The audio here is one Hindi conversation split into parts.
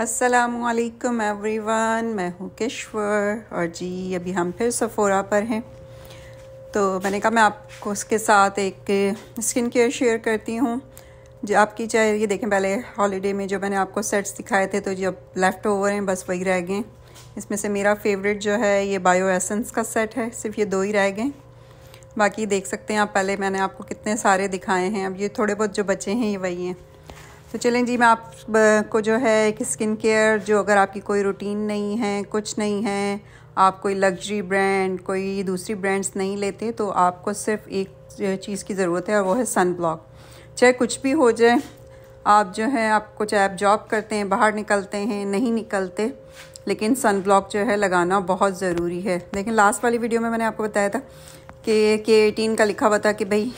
असलकम एवरी वन मैं हूँ किश्वर और जी अभी हम फिर सफ़ोरा पर हैं तो मैंने कहा मैं आपको उसके साथ एक स्किन केयर शेयर करती हूँ जो आपकी चाहे ये देखें पहले हॉलीडे में जो मैंने आपको सेट्स दिखाए थे तो जब लेफ़्ट ओवर हैं बस वही रह गए इसमें से मेरा फेवरेट जो है ये बायो एसेंस का सेट है सिर्फ ये दो ही रह गए बाकी देख सकते हैं आप पहले मैंने आपको कितने सारे दिखाए हैं अब ये थोड़े बहुत जो बचे हैं ये वही हैं तो चलें जी मैं आपको जो है एक स्किन केयर जो अगर आपकी कोई रूटीन नहीं है कुछ नहीं है आप कोई लग्जरी ब्रांड कोई दूसरी ब्रांड्स नहीं लेते तो आपको सिर्फ एक चीज़ की ज़रूरत है और वो है सन ब्लॉक चाहे कुछ भी हो जाए आप जो है आपको चाहे आप जॉब करते हैं बाहर निकलते हैं नहीं निकलते लेकिन सन ब्लॉक जो है लगाना बहुत ज़रूरी है लेकिन लास्ट वाली वीडियो में मैंने आपको बताया था कि के एटीन का लिखा हुआ था कि भाई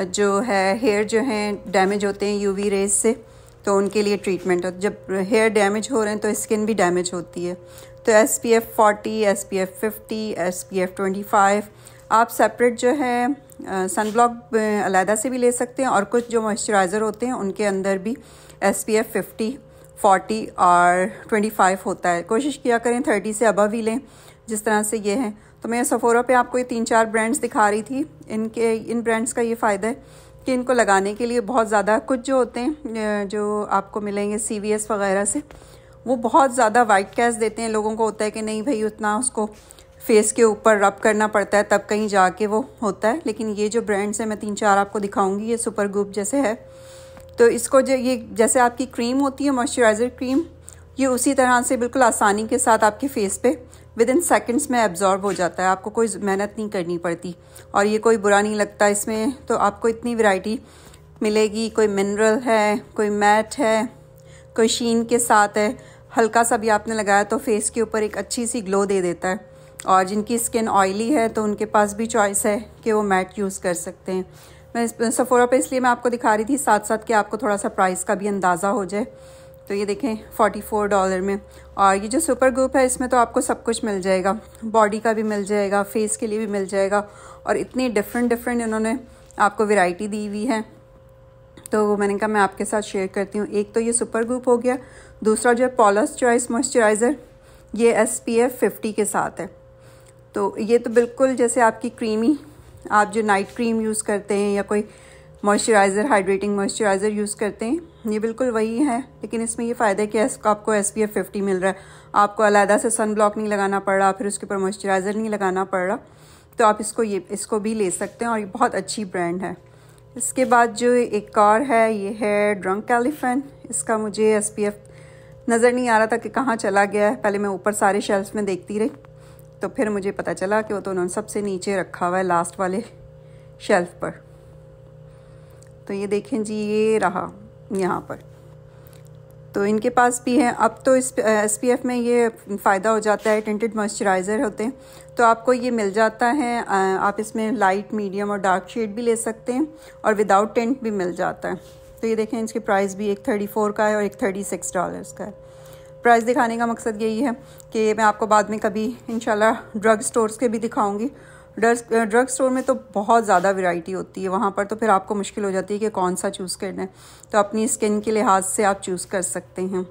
जो है हेयर जो हैं डैमेज होते हैं यूवी रेज से तो उनके लिए ट्रीटमेंट और जब हेयर डैमेज हो रहे हैं तो स्किन भी डैमेज होती है तो S P F forty S P F fifty S P F twenty five आप सेपरेट जो है सनब्लॉक अलहदा से भी ले सकते हैं और कुछ जो मॉइस्चराइज़र होते हैं उनके अंदर भी S P F fifty forty और ट्वेंटी फाइव होता है कोशिश किया करें थर्टी से अबव ही लें जिस तरह से ये है तो मैं सफ़ोरा पे आपको ये तीन चार ब्रांड्स दिखा रही थी इनके इन ब्रांड्स का ये फ़ायदा है कि इनको लगाने के लिए बहुत ज़्यादा कुछ जो होते हैं जो आपको मिलेंगे सी वगैरह से वो बहुत ज़्यादा वाइट कैश देते हैं लोगों को होता है कि नहीं भाई उतना उसको फेस के ऊपर रब करना पड़ता है तब कहीं जाके वो होता है लेकिन ये जो ब्रांड्स हैं मैं तीन चार आपको दिखाऊंगी ये सुपर ग्रुप जैसे है तो इसको जो ये जैसे आपकी क्रीम होती है मॉइस्चराइज़र क्रीम ये उसी तरह से बिल्कुल आसानी के साथ आपके फेस पे विद इन सेकेंड्स में एब्जॉर्ब हो जाता है आपको कोई मेहनत नहीं करनी पड़ती और ये कोई बुरा नहीं लगता इसमें तो आपको इतनी वैरायटी मिलेगी कोई मिनरल है कोई मैट है कोई शीन के साथ है हल्का सा भी आपने लगाया तो फेस के ऊपर एक अच्छी सी ग्लो दे देता है और जिनकी स्किन ऑयली है तो उनके पास भी चॉइस है कि वो मैट यूज़ कर सकते हैं मैं सफ़ोरा पे इसलिए मैं आपको दिखा रही थी साथ साथ कि आपको थोड़ा सा प्राइस का भी अंदाज़ा हो जाए तो ये देखें 44 फोर डॉलर में और ये जो सुपर ग्रुप है इसमें तो आपको सब कुछ मिल जाएगा बॉडी का भी मिल जाएगा फेस के लिए भी मिल जाएगा और इतनी डिफरेंट डिफरेंट इन्होंने आपको वैरायटी दी हुई है तो मैंने कहा मैं आपके साथ शेयर करती हूँ एक तो ये सुपर ग्रुप हो गया दूसरा जो है पॉलस चॉइस मॉइस्चराइज़र ये एस पी एफ फिफ्टी के साथ है तो ये तो बिल्कुल जैसे आपकी क्रीमी आप जो नाइट क्रीम यूज़ करते हैं या कोई मॉइस्चराइज़र हाइड्रेटिंग मॉइस्चराइज़र यूज़ करते हैं ये बिल्कुल वही है लेकिन इसमें ये फ़ायदा है कि आपको एस पी एफ फिफ्टी मिल रहा है आपको अलहदा से सन ब्लॉक नहीं लगाना पड़ रहा फिर उसके ऊपर मॉइस्चराइज़र नहीं लगाना पड़ रहा तो आप इसको ये इसको भी ले सकते हैं और ये बहुत अच्छी ब्रांड है इसके बाद जो एक और है ये है ड्रंक एलिफेंट इसका मुझे एस पी एफ नज़र नहीं आ रहा था कि कहाँ चला गया है पहले मैं ऊपर सारे शेल्फ में देखती रही तो फिर मुझे पता चला कि वो तो उन्होंने सबसे नीचे रखा हुआ है लास्ट वाले शेल्फ पर तो ये देखें जी ये रहा यहाँ पर तो इनके पास भी है अब तो इस एस पी एफ में ये फ़ायदा हो जाता है टेंटेड मॉइस्चराइज़र होते हैं तो आपको ये मिल जाता है आप इसमें लाइट मीडियम और डार्क शेड भी ले सकते हैं और विदाउट टेंट भी मिल जाता है तो ये देखें इसकी प्राइस भी एक थर्टी फोर का है और एक थर्टी सिक्स डॉलर्स का है प्राइस दिखाने का मकसद यही है कि मैं आपको बाद में कभी इन ड्रग स्टोर्स के भी दिखाऊँगी ड्रग स्टोर uh, में तो बहुत ज़्यादा वैरायटी होती है वहाँ पर तो फिर आपको मुश्किल हो जाती है कि कौन सा चूज़ करना है तो अपनी स्किन के लिहाज से आप चूज़ कर सकते हैं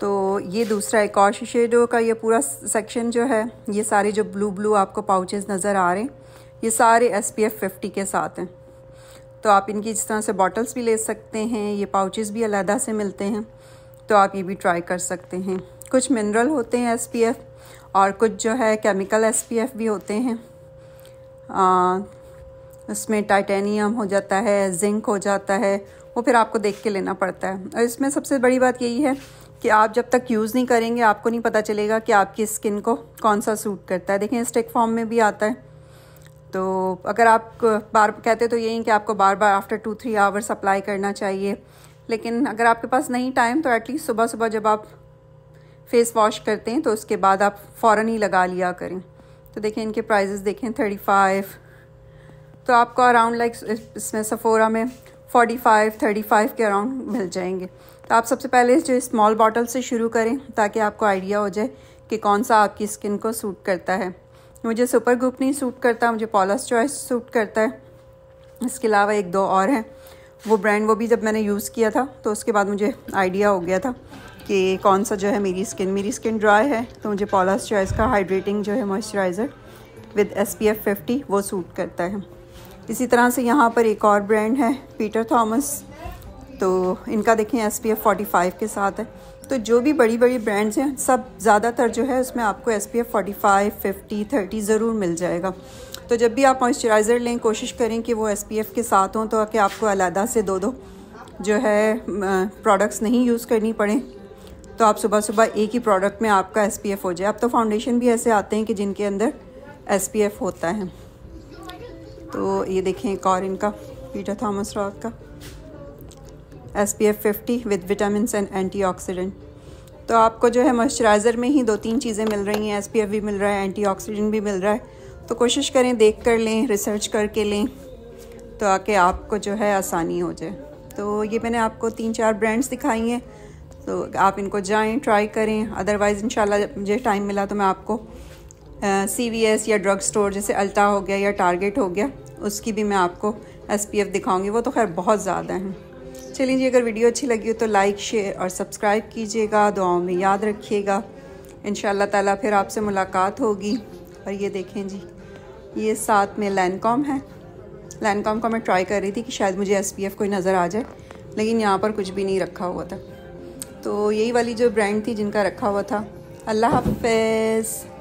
तो ये दूसरा एक और शेडो का ये पूरा सेक्शन जो है ये सारे जो ब्लू ब्लू आपको पाउचेज नज़र आ रहे हैं ये सारे एस पी एफ फिफ्टी के साथ हैं तो आप इनकी इस तरह से बॉटल्स भी ले सकते हैं ये पाउचेस भी अलहदा से मिलते हैं तो आप ये भी ट्राई कर सकते हैं कुछ मिनरल होते हैं एस पी एफ़ और कुछ जो है केमिकल एस पी एफ़ भी होते हैं उसमें टाइटेनियम हो जाता है जिंक हो जाता है वो फिर आपको देख के लेना पड़ता है और इसमें सबसे बड़ी बात यही है कि आप जब तक यूज़ नहीं करेंगे आपको नहीं पता चलेगा कि आपकी स्किन को कौन सा सूट करता है देखें स्टिक फॉर्म में भी आता है तो अगर आप बार कहते तो यही कि आपको बार बार after two three hours apply करना चाहिए लेकिन अगर आपके पास नहीं टाइम तो एटलीस्ट सुबह सुबह जब आप फेस वॉश करते हैं तो उसके बाद आप फ़ौर ही लगा लिया करें तो देखें इनके प्राइजेस देखें थर्टी फाइव तो आपको अराउंड लाइक इसमें सफ़ोरा में फोर्टी फाइव थर्टी फाइव के अराउंड मिल जाएंगे तो आप सबसे पहले जो स्मॉल बॉटल से शुरू करें ताकि आपको आइडिया हो जाए कि कौन सा आपकी स्किन को सूट करता है मुझे सुपर ग्रुप नहीं सूट करता मुझे पॉलस चॉइस सूट करता है इसके अलावा एक दो और हैं वो ब्रांड वो भी जब मैंने यूज़ किया था तो उसके बाद मुझे आइडिया हो गया था कि कौन सा जो है मेरी स्किन मेरी स्किन ड्राई है तो मुझे पॉलास चॉइस का हाइड्रेटिंग जो है moisturiser with S P F fifty वो सूट करता है इसी तरह से यहाँ पर एक और ब्रांड है पीटर थॉमस तो इनका देखें S P F forty five के साथ है तो जो भी बड़ी बड़ी ब्रांड्स हैं सब ज़्यादातर जो है उसमें आपको S P F forty five fifty thirty ज़रूर मिल जाएगा तो जब भी आप मॉइस्चराइज़र लें कोशिश करें कि वो एस पी एफ़ के साथ हों तो आपको अलहदा से दो दो जो है प्रोडक्ट्स नहीं यूज़ करनी पड़े तो आप सुबह सुबह एक ही प्रोडक्ट में आपका एस हो जाए अब तो फाउंडेशन भी ऐसे आते हैं कि जिनके अंदर एस होता है तो ये देखें एक और इनका पीटर थॉमस रॉक का S P F fifty with vitamin and antioxidant तो आपको जो है मॉइस्चराइज़र में ही दो तीन चीज़ें मिल रही हैं एस पी एफ भी मिल रहा है एंटीऑक्सीडेंट भी मिल रहा है तो कोशिश करें देख कर लें रिसर्च करके लें तो आके आपको जो है आसानी हो जाए तो ये मैंने आपको तीन चार ब्रांड्स दिखाई हैं तो आप इनको जाएं ट्राई करें अदरवाइज़ इन मुझे टाइम मिला तो मैं आपको सी वी एस या ड्रग स्टोर जैसे अल्टा हो गया या टारगेट हो गया उसकी भी मैं आपको एस पी एफ़ दिखाऊँगी वो तो खैर बहुत ज़्यादा हैं चलिए जी अगर वीडियो अच्छी लगी हो तो लाइक शेयर और सब्सक्राइब कीजिएगा दुआओं में याद रखिएगा इन ताला फिर आपसे मुलाकात होगी और ये देखें जी ये साथ में लैनकॉम है लैनकॉम का मैं ट्राई कर रही थी कि शायद मुझे एस पी एफ़ कोई नज़र आ जाए लेकिन यहाँ पर कुछ भी नहीं रखा हुआ था तो यही वाली जो ब्रांड थी जिनका रखा हुआ था अल्लाह हाफिज़